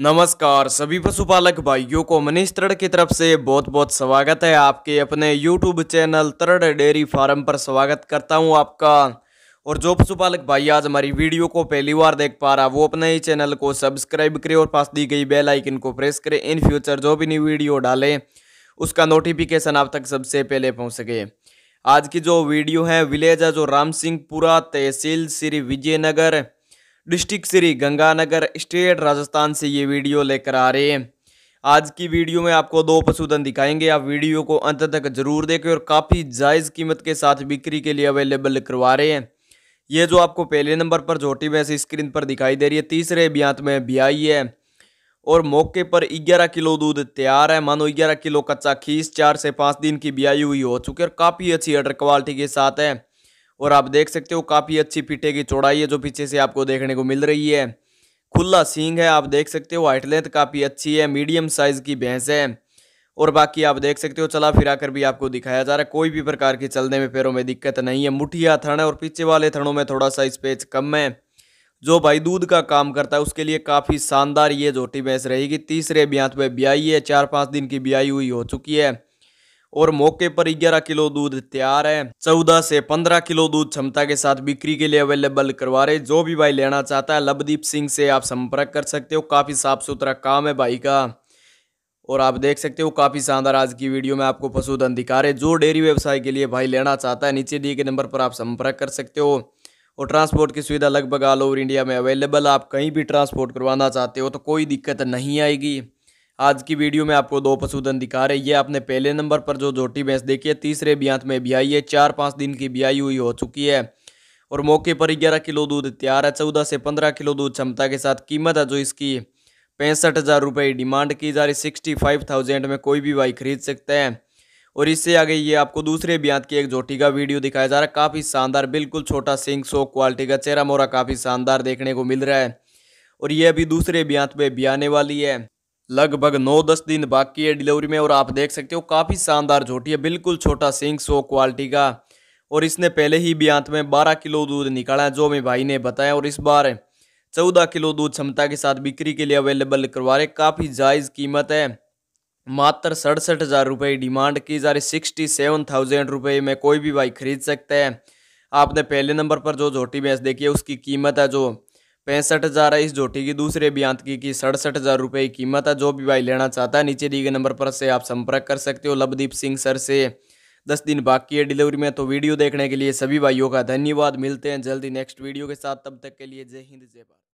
नमस्कार सभी पशुपालक भाइयों को मनीष तरड़ की तरफ से बहुत बहुत स्वागत है आपके अपने YouTube channel Tarad dairy farm पर स्वागत करता हूं आपका और जो पशुपालक भाई आज हमारी वीडियो को पहली बार देख पा रहा वो अपने ही चैनल को सब्सक्राइब करें और पास दी गई बेल आइकन को प्रेस करें इन फ्यूचर जो भी नई वीडियो डालें उसका नोटिफिकेशन आप तक सबसे पहले पहुँच सके आज की जो वीडियो है विलेज जो राम सिंहपुरा तहसील श्री विजयनगर डिस्ट्रिक्ट श्री गंगानगर स्टेट राजस्थान से ये वीडियो लेकर आ रहे हैं आज की वीडियो में आपको दो पशुधन दिखाएंगे आप वीडियो को अंत तक जरूर देखें और काफ़ी जायज़ कीमत के साथ बिक्री के लिए अवेलेबल करवा रहे हैं ये जो आपको पहले नंबर पर झोटी ऐसी स्क्रीन पर दिखाई दे रही है तीसरे ब्यांत में ब्याई है और मौके पर 11 किलो दूध तैयार है मानो 11 किलो कच्चा खीस चार से पाँच दिन की ब्याई हुई हो चुकी है और काफ़ी अच्छी अडर क्वालिटी के साथ है और आप देख सकते हो काफ़ी अच्छी पीटे की चौड़ाई है जो पीछे से आपको देखने को मिल रही है खुला सींग है आप देख सकते हो हाइट लेंथ काफ़ी अच्छी है मीडियम साइज़ की भैंस है और बाकी आप देख सकते हो चला फिरा कर भी आपको दिखाया जा रहा है कोई भी प्रकार के चलने में पैरों में दिक्कत नहीं है मुठिया थण है और पीछे वाले थणों में थोड़ा सा स्पेस कम है जो भाई दूध का काम करता है उसके लिए काफ़ी शानदार ये झोटी भैंस रहेगी तीसरे ब्यांत में ब्याई है चार पाँच दिन की ब्याई हुई हो चुकी है और मौके पर 11 किलो दूध तैयार है 14 से 15 किलो दूध क्षमता के साथ बिक्री के लिए अवेलेबल करवा रहे जो भी भाई लेना चाहता है लवदीप सिंह से आप संपर्क कर सकते हो काफ़ी साफ सुथरा काम है भाई का और आप देख सकते हो काफ़ी शानदार आज की वीडियो में आपको पशुधन दिखा रहे जो डेयरी व्यवसाय के लिए भाई लेना चाहता है नीचे दिए गए नंबर पर आप संपर्क कर सकते हो और ट्रांसपोर्ट की सुविधा लगभग ऑल ओवर इंडिया में अवेलेबल आप कहीं भी ट्रांसपोर्ट करवाना चाहते हो तो कोई दिक्कत नहीं आएगी आज की वीडियो में आपको दो पशुधन दिखा रहे हैं ये आपने पहले नंबर पर जो जोटी भैंस देखी है तीसरे ब्यांत में ब्याई है चार पाँच दिन की ब्याई हुई हो चुकी है और मौके पर ग्यारह किलो दूध तैयार है चौदह से पंद्रह किलो दूध क्षमता के साथ कीमत है जो इसकी पैंसठ हज़ार रुपये डिमांड की जा रही सिक्सटी फाइव थाउजेंड में कोई भी भाई खरीद सकता है और इससे आगे ये आपको दूसरे ब्यांत की एक जोटी का वीडियो दिखाया जा रहा है काफ़ी शानदार बिल्कुल छोटा सिंह सो क्वालिटी का चेहरा मोरा काफ़ी शानदार देखने को मिल रहा है और ये अभी दूसरे ब्यांत में ब्याने वाली है लगभग नौ दस दिन बाकी है डिलीवरी में और आप देख सकते हो काफ़ी शानदार झोटी है बिल्कुल छोटा सिंग सो क्वालिटी का और इसने पहले ही भी आंत में बारह किलो दूध निकाला है जो मेरे भाई ने बताया और इस बार चौदह किलो दूध क्षमता के साथ बिक्री के लिए अवेलेबल करवा रहे काफ़ी जायज़ कीमत है मात्र सड़सठ हज़ार रुपये डिमांड की जा रही सिक्सटी सेवन थाउजेंड रुपये में कोई भी भाई खरीद सकता है आपने पहले नंबर पर जो झोटी भैंस देखी है उसकी कीमत है जो पैंसठ हज़ार है इस झोटी की दूसरे बियांत की की सड़सठ हज़ार रुपये की कीमत है जो भी भाई लेना चाहता है नीचे दिए गए नंबर पर से आप संपर्क कर सकते हो लवदीप सिंह सर से दस दिन बाकी है डिलीवरी में तो वीडियो देखने के लिए सभी भाइयों का धन्यवाद मिलते हैं जल्दी नेक्स्ट वीडियो के साथ तब तक के लिए जय हिंद जय भारत